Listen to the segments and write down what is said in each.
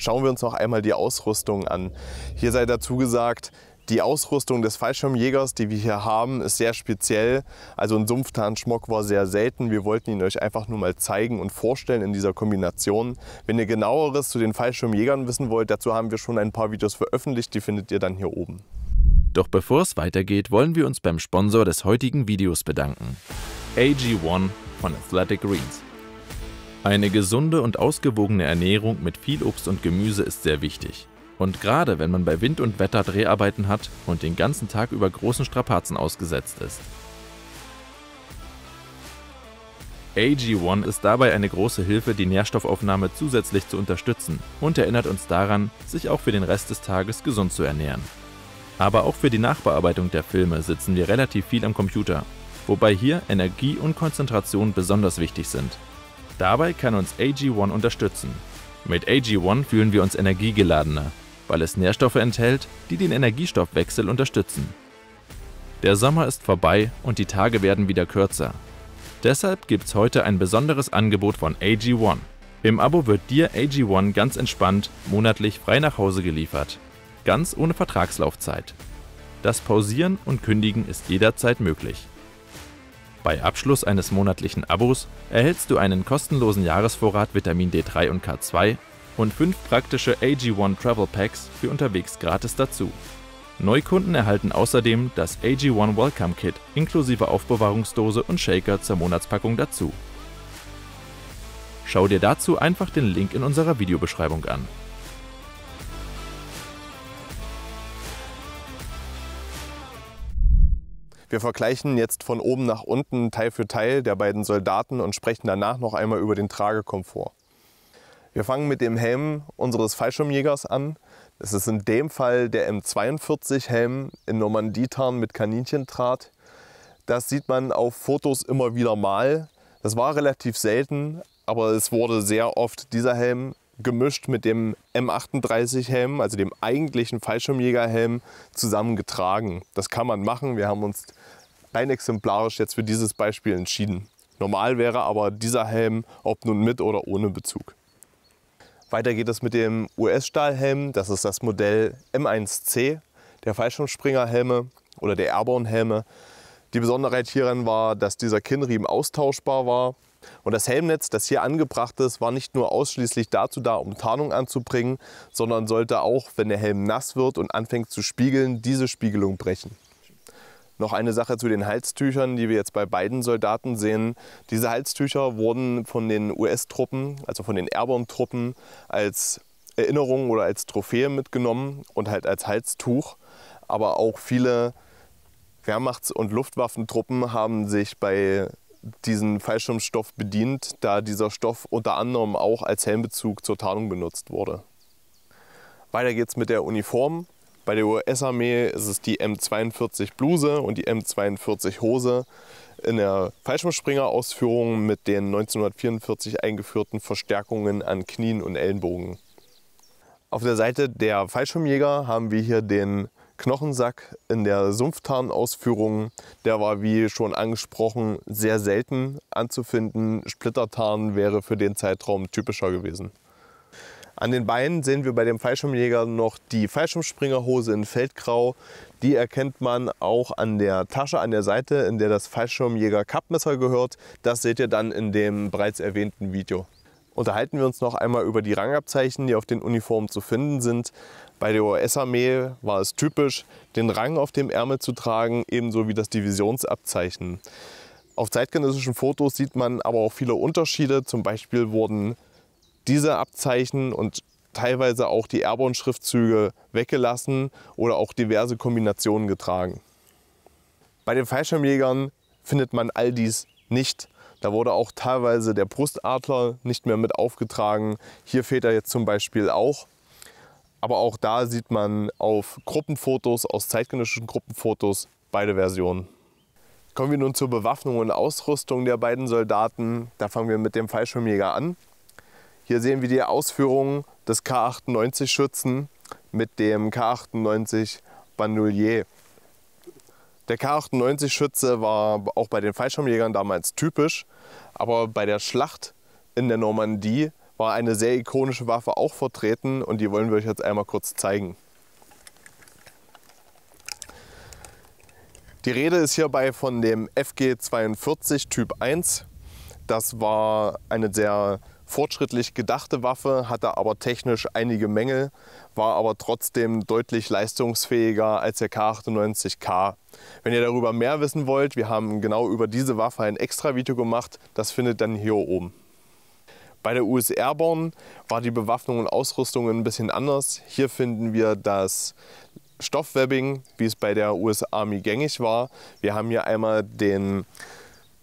Schauen wir uns noch einmal die Ausrüstung an. Hier sei dazu gesagt, die Ausrüstung des Fallschirmjägers, die wir hier haben, ist sehr speziell. Also ein Sumpftarnschmock war sehr selten. Wir wollten ihn euch einfach nur mal zeigen und vorstellen in dieser Kombination. Wenn ihr genaueres zu den Fallschirmjägern wissen wollt, dazu haben wir schon ein paar Videos veröffentlicht, die findet ihr dann hier oben. Doch bevor es weitergeht, wollen wir uns beim Sponsor des heutigen Videos bedanken. AG1 von Athletic Greens. Eine gesunde und ausgewogene Ernährung mit viel Obst und Gemüse ist sehr wichtig. Und gerade wenn man bei Wind und Wetter Dreharbeiten hat und den ganzen Tag über großen Strapazen ausgesetzt ist. AG1 ist dabei eine große Hilfe, die Nährstoffaufnahme zusätzlich zu unterstützen und erinnert uns daran, sich auch für den Rest des Tages gesund zu ernähren. Aber auch für die Nachbearbeitung der Filme sitzen wir relativ viel am Computer, wobei hier Energie und Konzentration besonders wichtig sind. Dabei kann uns AG1 unterstützen. Mit AG1 fühlen wir uns energiegeladener, weil es Nährstoffe enthält, die den Energiestoffwechsel unterstützen. Der Sommer ist vorbei und die Tage werden wieder kürzer. Deshalb gibt's heute ein besonderes Angebot von AG1. Im Abo wird dir AG1 ganz entspannt monatlich frei nach Hause geliefert. Ganz ohne Vertragslaufzeit. Das Pausieren und Kündigen ist jederzeit möglich. Bei Abschluss eines monatlichen Abos erhältst du einen kostenlosen Jahresvorrat Vitamin D3 und K2 und fünf praktische AG1 Travel Packs für unterwegs gratis dazu. Neukunden erhalten außerdem das AG1 Welcome Kit inklusive Aufbewahrungsdose und Shaker zur Monatspackung dazu. Schau dir dazu einfach den Link in unserer Videobeschreibung an. Wir vergleichen jetzt von oben nach unten Teil für Teil der beiden Soldaten und sprechen danach noch einmal über den Tragekomfort. Wir fangen mit dem Helm unseres Fallschirmjägers an. Es ist in dem Fall der M42-Helm in Normandietarn mit Kaninchentraht. Das sieht man auf Fotos immer wieder mal. Das war relativ selten, aber es wurde sehr oft dieser Helm gemischt mit dem M38-Helm, also dem eigentlichen Fallschirmjägerhelm, zusammengetragen. Das kann man machen. Wir haben uns rein exemplarisch jetzt für dieses Beispiel entschieden. Normal wäre aber dieser Helm, ob nun mit oder ohne Bezug. Weiter geht es mit dem US-Stahlhelm, das ist das Modell M1C der Fallschirmspringerhelme oder der Airborne-Helme. Die Besonderheit hierin war, dass dieser Kinnriemen austauschbar war. Und das Helmnetz, das hier angebracht ist, war nicht nur ausschließlich dazu da, um Tarnung anzubringen, sondern sollte auch, wenn der Helm nass wird und anfängt zu spiegeln, diese Spiegelung brechen. Noch eine Sache zu den Halstüchern, die wir jetzt bei beiden Soldaten sehen. Diese Halstücher wurden von den US-Truppen, also von den Airborne-Truppen, als Erinnerung oder als Trophäe mitgenommen und halt als Halstuch. Aber auch viele Wehrmachts- und Luftwaffentruppen haben sich bei diesen Fallschirmstoff bedient, da dieser Stoff unter anderem auch als Helmbezug zur Tarnung benutzt wurde. Weiter geht's mit der Uniform. Bei der US-Armee ist es die M42 Bluse und die M42 Hose in der Fallschirmspringer-Ausführung mit den 1944 eingeführten Verstärkungen an Knien und Ellenbogen. Auf der Seite der Fallschirmjäger haben wir hier den Knochensack in der Sumpftarnausführung. Der war, wie schon angesprochen, sehr selten anzufinden. Splittertarn wäre für den Zeitraum typischer gewesen. An den Beinen sehen wir bei dem Fallschirmjäger noch die Fallschirmspringerhose in Feldgrau. Die erkennt man auch an der Tasche an der Seite, in der das Fallschirmjäger-Kappmesser gehört. Das seht ihr dann in dem bereits erwähnten Video unterhalten wir uns noch einmal über die Rangabzeichen, die auf den Uniformen zu finden sind. Bei der US-Armee war es typisch, den Rang auf dem Ärmel zu tragen, ebenso wie das Divisionsabzeichen. Auf zeitgenössischen Fotos sieht man aber auch viele Unterschiede. Zum Beispiel wurden diese Abzeichen und teilweise auch die Airborne-Schriftzüge weggelassen oder auch diverse Kombinationen getragen. Bei den Fallschirmjägern findet man all dies nicht. Da wurde auch teilweise der Brustadler nicht mehr mit aufgetragen. Hier fehlt er jetzt zum Beispiel auch. Aber auch da sieht man auf Gruppenfotos, aus zeitgenössischen Gruppenfotos, beide Versionen. Kommen wir nun zur Bewaffnung und Ausrüstung der beiden Soldaten. Da fangen wir mit dem Fallschirmjäger an. Hier sehen wir die Ausführungen des K98-Schützen mit dem K98 Bandolier. Der K98-Schütze war auch bei den Fallschirmjägern damals typisch, aber bei der Schlacht in der Normandie war eine sehr ikonische Waffe auch vertreten und die wollen wir euch jetzt einmal kurz zeigen. Die Rede ist hierbei von dem FG 42 Typ 1. Das war eine sehr fortschrittlich gedachte Waffe, hatte aber technisch einige Mängel, war aber trotzdem deutlich leistungsfähiger als der K98K. Wenn ihr darüber mehr wissen wollt, wir haben genau über diese Waffe ein extra Video gemacht, das findet dann hier oben. Bei der US Airborne war die Bewaffnung und Ausrüstung ein bisschen anders. Hier finden wir das Stoffwebbing, wie es bei der US Army gängig war. Wir haben hier einmal den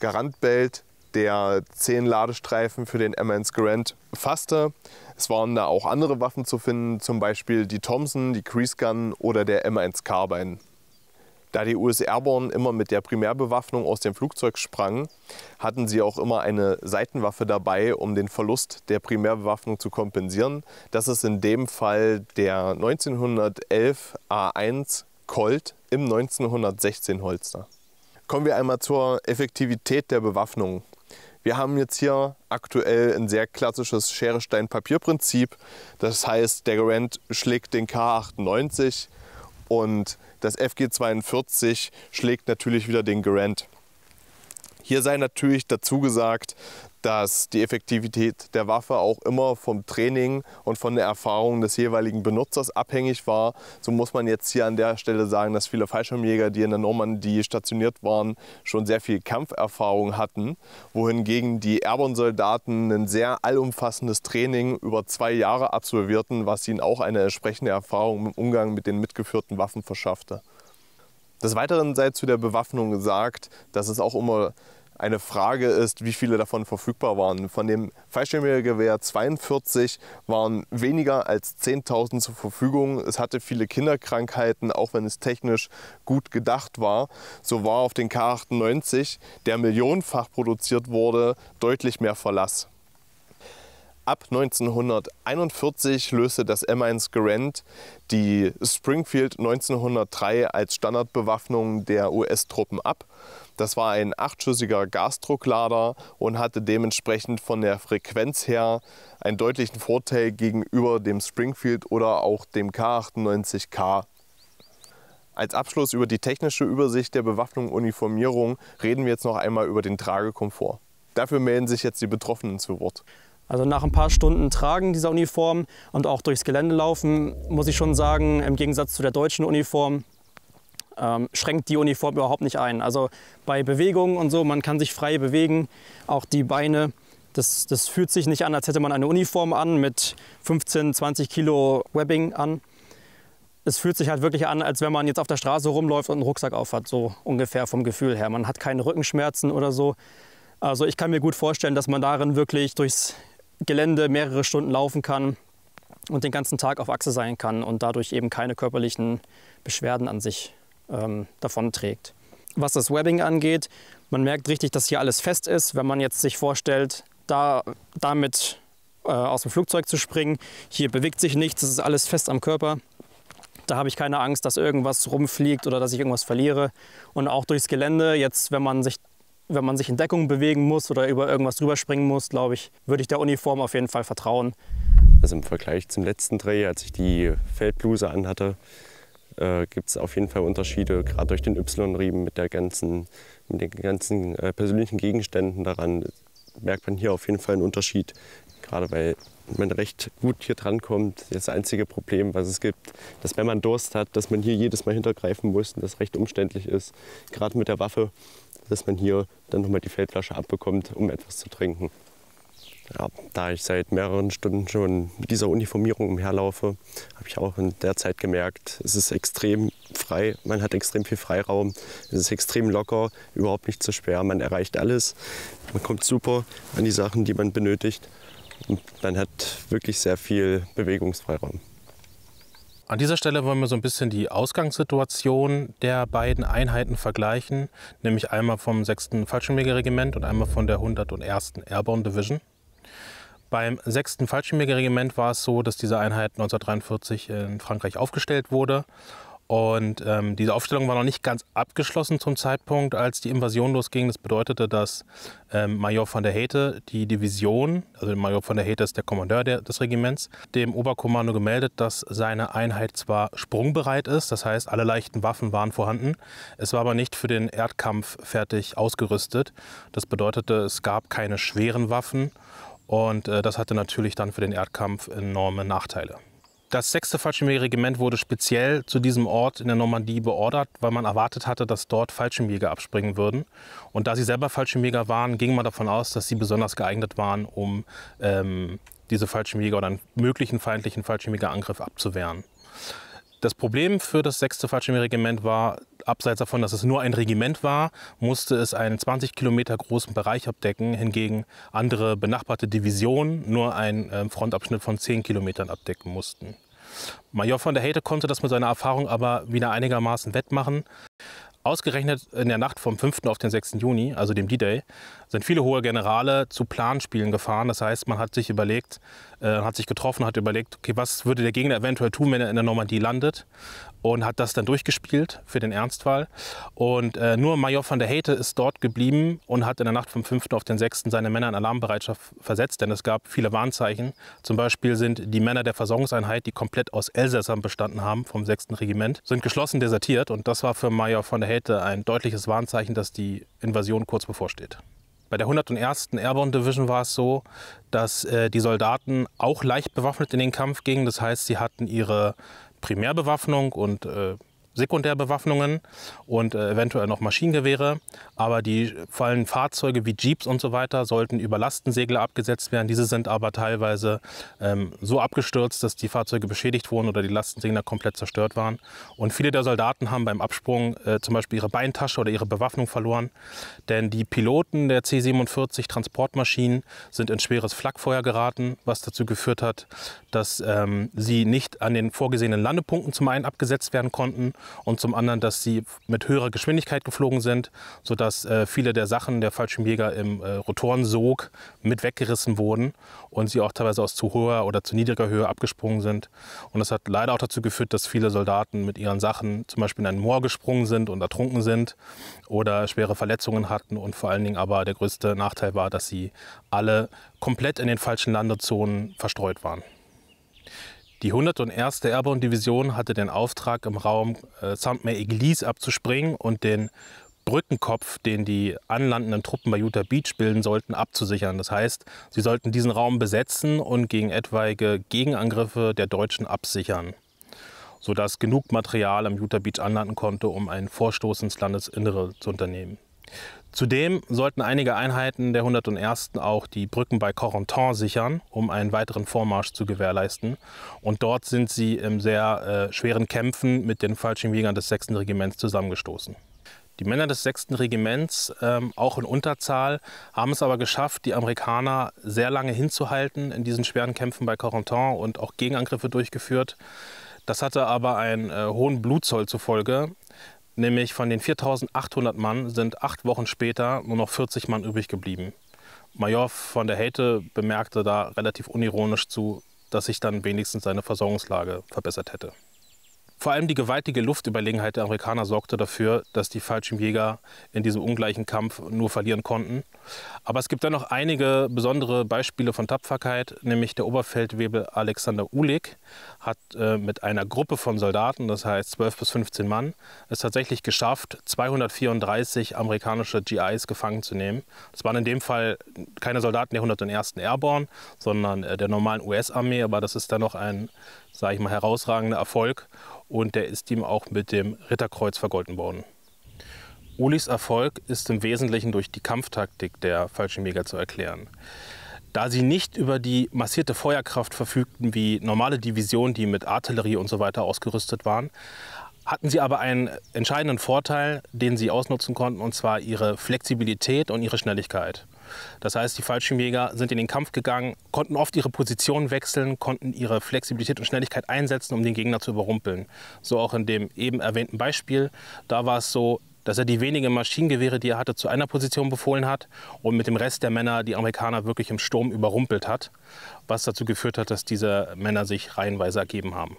Garantbelt der zehn Ladestreifen für den M1 Garand fasste. Es waren da auch andere Waffen zu finden, zum Beispiel die Thompson, die Crease Gun oder der M1 Carbine. Da die US Airborne immer mit der Primärbewaffnung aus dem Flugzeug sprangen, hatten sie auch immer eine Seitenwaffe dabei, um den Verlust der Primärbewaffnung zu kompensieren. Das ist in dem Fall der 1911 A1 Colt im 1916 Holster. Kommen wir einmal zur Effektivität der Bewaffnung. Wir haben jetzt hier aktuell ein sehr klassisches Schere-Stein-Papier-Prinzip. Das heißt, der Garant schlägt den K98 und das FG42 schlägt natürlich wieder den Garant. Hier sei natürlich dazu gesagt, dass die Effektivität der Waffe auch immer vom Training und von der Erfahrung des jeweiligen Benutzers abhängig war. So muss man jetzt hier an der Stelle sagen, dass viele Fallschirmjäger, die in der Normandie stationiert waren, schon sehr viel Kampferfahrung hatten, wohingegen die Airborne-Soldaten ein sehr allumfassendes Training über zwei Jahre absolvierten, was ihnen auch eine entsprechende Erfahrung im Umgang mit den mitgeführten Waffen verschaffte. Des Weiteren sei zu der Bewaffnung gesagt, dass es auch immer eine Frage ist, wie viele davon verfügbar waren. Von dem Fallschirmjägergewehr 42 waren weniger als 10.000 zur Verfügung. Es hatte viele Kinderkrankheiten, auch wenn es technisch gut gedacht war. So war auf den K98, der millionenfach produziert wurde, deutlich mehr Verlass. Ab 1941 löste das M1 Garand die Springfield 1903 als Standardbewaffnung der US-Truppen ab das war ein achtschüssiger Gasdrucklader und hatte dementsprechend von der Frequenz her einen deutlichen Vorteil gegenüber dem Springfield oder auch dem K98K. Als Abschluss über die technische Übersicht der Bewaffnung und Uniformierung reden wir jetzt noch einmal über den Tragekomfort. Dafür melden sich jetzt die Betroffenen zu Wort. Also nach ein paar Stunden Tragen dieser Uniform und auch durchs Gelände laufen, muss ich schon sagen, im Gegensatz zu der deutschen Uniform ähm, schränkt die Uniform überhaupt nicht ein. Also bei Bewegungen und so, man kann sich frei bewegen, auch die Beine. Das, das fühlt sich nicht an, als hätte man eine Uniform an mit 15, 20 Kilo Webbing an. Es fühlt sich halt wirklich an, als wenn man jetzt auf der Straße rumläuft und einen Rucksack auf hat, so ungefähr vom Gefühl her. Man hat keine Rückenschmerzen oder so. Also ich kann mir gut vorstellen, dass man darin wirklich durchs Gelände mehrere Stunden laufen kann und den ganzen Tag auf Achse sein kann und dadurch eben keine körperlichen Beschwerden an sich ähm, davonträgt. Was das Webbing angeht, man merkt richtig, dass hier alles fest ist. Wenn man jetzt sich vorstellt, da, damit äh, aus dem Flugzeug zu springen, hier bewegt sich nichts, es ist alles fest am Körper. Da habe ich keine Angst, dass irgendwas rumfliegt oder dass ich irgendwas verliere. Und auch durchs Gelände, jetzt wenn man sich wenn man sich in Deckung bewegen muss oder über irgendwas drüber springen muss, glaube ich, würde ich der Uniform auf jeden Fall vertrauen. Also im Vergleich zum letzten Dreh, als ich die Feldbluse anhatte, äh, gibt es auf jeden Fall Unterschiede, gerade durch den Y-Riemen mit, mit den ganzen äh, persönlichen Gegenständen daran merkt man hier auf jeden Fall einen Unterschied, gerade weil man recht gut hier drankommt. Das einzige Problem, was es gibt, dass wenn man Durst hat, dass man hier jedes Mal hintergreifen muss und das recht umständlich ist, gerade mit der Waffe, dass man hier dann nochmal die Feldflasche abbekommt, um etwas zu trinken. Ja, da ich seit mehreren Stunden schon mit dieser Uniformierung umherlaufe, habe ich auch in der Zeit gemerkt, es ist extrem frei, man hat extrem viel Freiraum, es ist extrem locker, überhaupt nicht zu schwer, man erreicht alles, man kommt super an die Sachen, die man benötigt und man hat wirklich sehr viel Bewegungsfreiraum. An dieser Stelle wollen wir so ein bisschen die Ausgangssituation der beiden Einheiten vergleichen, nämlich einmal vom 6. Fallschirmjägerregiment und einmal von der 101. Airborne Division. Beim 6. Fallschirmjägerregiment war es so, dass diese Einheit 1943 in Frankreich aufgestellt wurde. Und ähm, diese Aufstellung war noch nicht ganz abgeschlossen zum Zeitpunkt, als die Invasion losging. Das bedeutete, dass ähm, Major van der Hete die Division, also Major van der Hete ist der Kommandeur der, des Regiments, dem Oberkommando gemeldet, dass seine Einheit zwar sprungbereit ist, das heißt, alle leichten Waffen waren vorhanden, es war aber nicht für den Erdkampf fertig ausgerüstet. Das bedeutete, es gab keine schweren Waffen und äh, das hatte natürlich dann für den Erdkampf enorme Nachteile. Das 6. Fallschirmjägerregiment wurde speziell zu diesem Ort in der Normandie beordert, weil man erwartet hatte, dass dort Fallschirmjäger abspringen würden. Und da sie selber Fallschirmjäger waren, ging man davon aus, dass sie besonders geeignet waren, um ähm, diese Fallschirmjäger oder einen möglichen feindlichen Fallschirmjägerangriff abzuwehren. Das Problem für das 6. Fallschirmjägerregiment war, abseits davon, dass es nur ein Regiment war, musste es einen 20 Kilometer großen Bereich abdecken, hingegen andere benachbarte Divisionen nur einen ähm, Frontabschnitt von 10 Kilometern abdecken mussten. Major von der Hete konnte das mit seiner Erfahrung aber wieder einigermaßen wettmachen. Ausgerechnet in der Nacht vom 5. auf den 6. Juni, also dem D-Day, sind viele hohe Generale zu Planspielen gefahren. Das heißt, man hat sich überlegt, äh, hat sich getroffen, hat überlegt, okay, was würde der Gegner eventuell tun, wenn er in der Normandie landet und hat das dann durchgespielt für den Ernstfall. Und äh, nur Major van der Hete ist dort geblieben und hat in der Nacht vom 5. auf den 6. seine Männer in Alarmbereitschaft versetzt, denn es gab viele Warnzeichen. Zum Beispiel sind die Männer der Versorgungseinheit, die komplett aus Elsässern bestanden haben, vom 6. Regiment, sind geschlossen desertiert und das war für Major van der Hete ein deutliches Warnzeichen, dass die Invasion kurz bevorsteht. Bei der 101. Airborne Division war es so, dass äh, die Soldaten auch leicht bewaffnet in den Kampf gingen. Das heißt, sie hatten ihre Primärbewaffnung und äh, Sekundärbewaffnungen und äh, eventuell noch Maschinengewehre. Aber die fallen Fahrzeuge wie Jeeps und so weiter sollten über Lastensegler abgesetzt werden. Diese sind aber teilweise ähm, so abgestürzt, dass die Fahrzeuge beschädigt wurden oder die Lastensegler komplett zerstört waren. Und viele der Soldaten haben beim Absprung äh, zum Beispiel ihre Beintasche oder ihre Bewaffnung verloren. Denn die Piloten der C-47 Transportmaschinen sind in schweres Flakfeuer geraten, was dazu geführt hat, dass ähm, sie nicht an den vorgesehenen Landepunkten zum einen abgesetzt werden konnten und zum anderen, dass sie mit höherer Geschwindigkeit geflogen sind, sodass äh, viele der Sachen der Fallschirmjäger im äh, Rotorensog mit weggerissen wurden und sie auch teilweise aus zu hoher oder zu niedriger Höhe abgesprungen sind. Und das hat leider auch dazu geführt, dass viele Soldaten mit ihren Sachen zum Beispiel in ein Moor gesprungen sind und ertrunken sind oder schwere Verletzungen hatten und vor allen Dingen aber der größte Nachteil war, dass sie alle komplett in den falschen Landezonen verstreut waren. Die 101. Airborne Division hatte den Auftrag, im Raum äh, saint mé abzuspringen und den Brückenkopf, den die anlandenden Truppen bei Utah Beach bilden sollten, abzusichern. Das heißt, sie sollten diesen Raum besetzen und gegen etwaige Gegenangriffe der Deutschen absichern, sodass genug Material am Utah Beach anlanden konnte, um einen Vorstoß ins Landesinnere zu unternehmen. Zudem sollten einige Einheiten der 101. auch die Brücken bei Corentin sichern, um einen weiteren Vormarsch zu gewährleisten. Und dort sind sie in sehr äh, schweren Kämpfen mit den Fallschirmjägern des 6. Regiments zusammengestoßen. Die Männer des 6. Regiments, ähm, auch in Unterzahl, haben es aber geschafft, die Amerikaner sehr lange hinzuhalten in diesen schweren Kämpfen bei Corentin und auch Gegenangriffe durchgeführt. Das hatte aber einen äh, hohen Blutzoll zur Folge, Nämlich von den 4800 Mann sind acht Wochen später nur noch 40 Mann übrig geblieben. Major von der Hete bemerkte da relativ unironisch zu, dass sich dann wenigstens seine Versorgungslage verbessert hätte. Vor allem die gewaltige Luftüberlegenheit der Amerikaner sorgte dafür, dass die Fallschirmjäger in diesem ungleichen Kampf nur verlieren konnten. Aber es gibt dann noch einige besondere Beispiele von Tapferkeit, nämlich der Oberfeldwebel Alexander Ulig hat äh, mit einer Gruppe von Soldaten, das heißt 12 bis 15 Mann, es tatsächlich geschafft, 234 amerikanische GIs gefangen zu nehmen. Das waren in dem Fall keine Soldaten der 101. Airborne, sondern äh, der normalen US-Armee, aber das ist dann noch ein sage ich mal, herausragender Erfolg und der ist ihm auch mit dem Ritterkreuz vergolten worden. Ulis Erfolg ist im Wesentlichen durch die Kampftaktik der falschen Jäger zu erklären. Da sie nicht über die massierte Feuerkraft verfügten wie normale Divisionen, die mit Artillerie und so weiter ausgerüstet waren, hatten sie aber einen entscheidenden Vorteil, den sie ausnutzen konnten, und zwar ihre Flexibilität und ihre Schnelligkeit. Das heißt, die Fallschirmjäger sind in den Kampf gegangen, konnten oft ihre Position wechseln, konnten ihre Flexibilität und Schnelligkeit einsetzen, um den Gegner zu überrumpeln. So auch in dem eben erwähnten Beispiel. Da war es so, dass er die wenigen Maschinengewehre, die er hatte, zu einer Position befohlen hat und mit dem Rest der Männer die Amerikaner wirklich im Sturm überrumpelt hat, was dazu geführt hat, dass diese Männer sich reihenweise ergeben haben.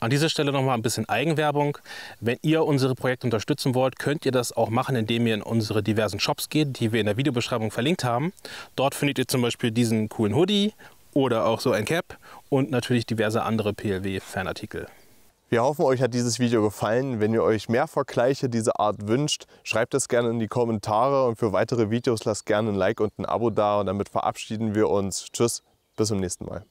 An dieser Stelle nochmal ein bisschen Eigenwerbung. Wenn ihr unsere Projekte unterstützen wollt, könnt ihr das auch machen, indem ihr in unsere diversen Shops geht, die wir in der Videobeschreibung verlinkt haben. Dort findet ihr zum Beispiel diesen coolen Hoodie oder auch so ein Cap und natürlich diverse andere PLW-Fanartikel. Wir hoffen, euch hat dieses Video gefallen. Wenn ihr euch mehr Vergleiche dieser Art wünscht, schreibt es gerne in die Kommentare und für weitere Videos lasst gerne ein Like und ein Abo da und damit verabschieden wir uns. Tschüss, bis zum nächsten Mal.